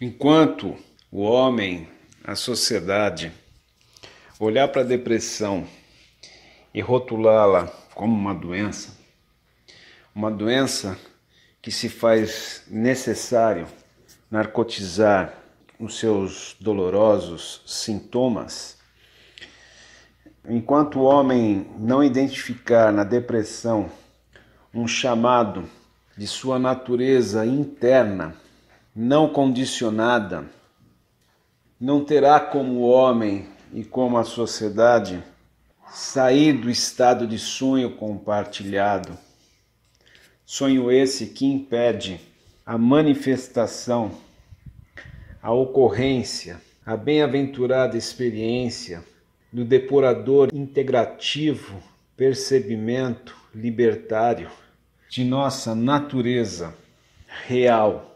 Enquanto o homem, a sociedade, olhar para a depressão e rotulá-la como uma doença, uma doença que se faz necessário narcotizar os seus dolorosos sintomas, enquanto o homem não identificar na depressão um chamado de sua natureza interna, não condicionada, não terá como homem e como a sociedade sair do estado de sonho compartilhado. Sonho esse que impede a manifestação, a ocorrência, a bem-aventurada experiência do depurador integrativo, percebimento libertário de nossa natureza real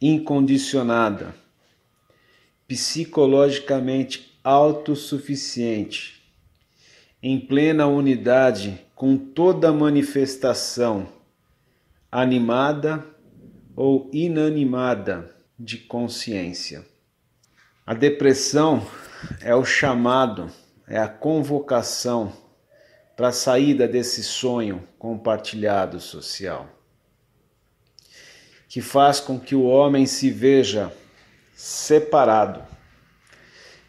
incondicionada, psicologicamente autossuficiente, em plena unidade com toda manifestação, animada ou inanimada, de consciência. A depressão é o chamado, é a convocação para a saída desse sonho compartilhado social que faz com que o homem se veja separado,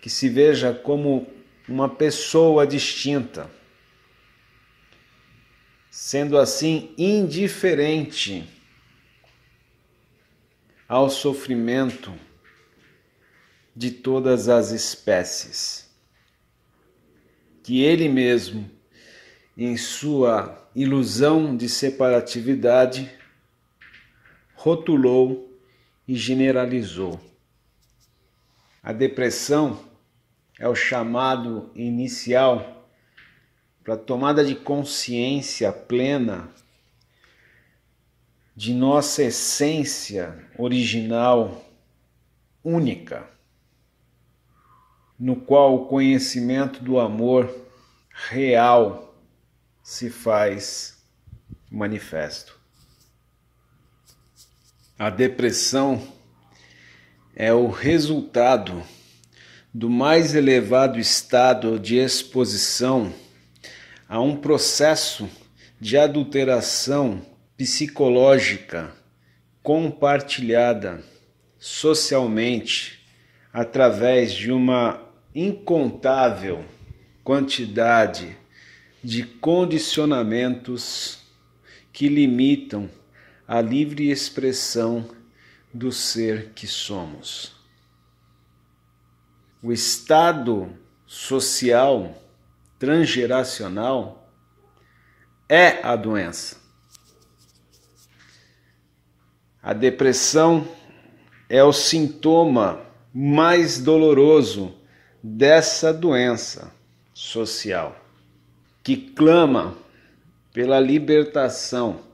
que se veja como uma pessoa distinta, sendo assim indiferente ao sofrimento de todas as espécies, que ele mesmo, em sua ilusão de separatividade, rotulou e generalizou. A depressão é o chamado inicial para tomada de consciência plena de nossa essência original única, no qual o conhecimento do amor real se faz manifesto. A depressão é o resultado do mais elevado estado de exposição a um processo de adulteração psicológica compartilhada socialmente através de uma incontável quantidade de condicionamentos que limitam a livre expressão do ser que somos. O estado social transgeracional é a doença. A depressão é o sintoma mais doloroso dessa doença social que clama pela libertação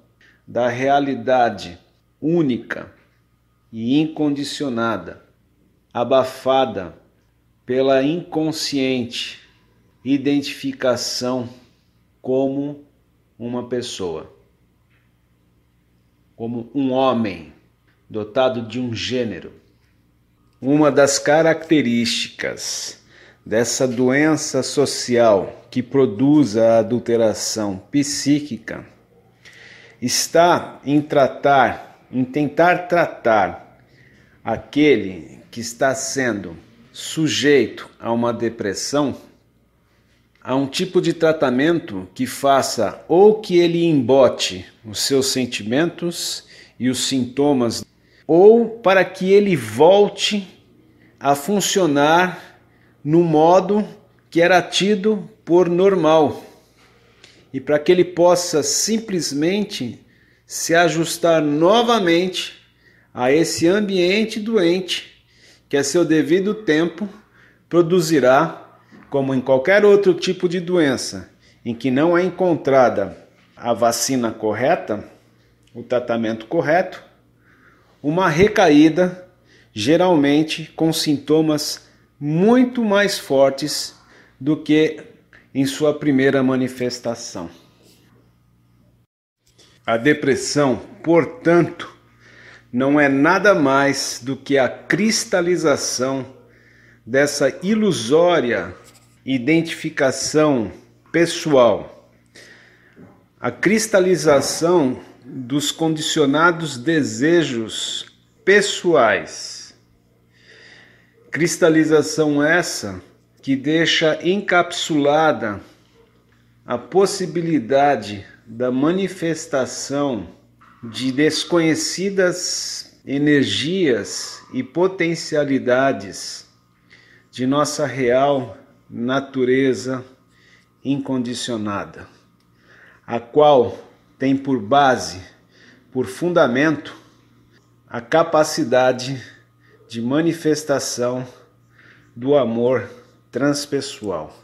da realidade única e incondicionada, abafada pela inconsciente identificação como uma pessoa, como um homem dotado de um gênero. Uma das características dessa doença social que produz a adulteração psíquica está em tratar, em tentar tratar aquele que está sendo sujeito a uma depressão, a um tipo de tratamento que faça ou que ele embote os seus sentimentos e os sintomas, ou para que ele volte a funcionar no modo que era tido por normal e para que ele possa simplesmente se ajustar novamente a esse ambiente doente que a seu devido tempo produzirá, como em qualquer outro tipo de doença em que não é encontrada a vacina correta, o tratamento correto, uma recaída geralmente com sintomas muito mais fortes do que em sua primeira manifestação. A depressão, portanto, não é nada mais do que a cristalização dessa ilusória identificação pessoal, a cristalização dos condicionados desejos pessoais. Cristalização essa que deixa encapsulada a possibilidade da manifestação de desconhecidas energias e potencialidades de nossa real natureza incondicionada, a qual tem por base, por fundamento, a capacidade de manifestação do amor transpessoal.